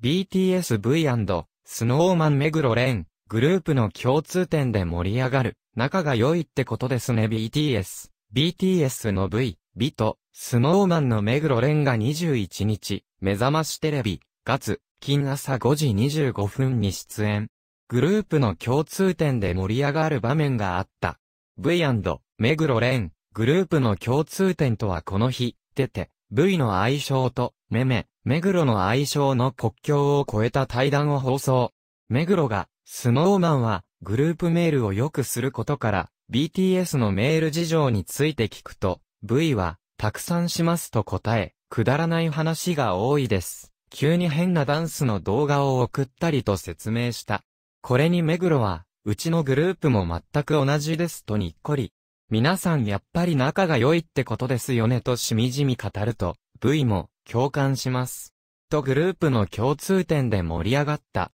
BTSV& s n o w m a n 目黒蓮、グループの共通点で盛り上がる、仲が良いってことですね BTS。BTS の V、B と、Snowman の目黒蓮が21日、目覚ましテレビ、月、金朝5時25分に出演。グループの共通点で盛り上がる場面があった。V& 目黒蓮、グループの共通点とはこの日、出て、V の愛称と、めめ、目黒の愛称の国境を越えた対談を放送。目黒が、スノーマンは、グループメールをよくすることから、BTS のメール事情について聞くと、V は、たくさんしますと答え、くだらない話が多いです。急に変なダンスの動画を送ったりと説明した。これに目黒は、うちのグループも全く同じですとにっこり。皆さんやっぱり仲が良いってことですよねとしみじみ語ると、V も、共感します。とグループの共通点で盛り上がった。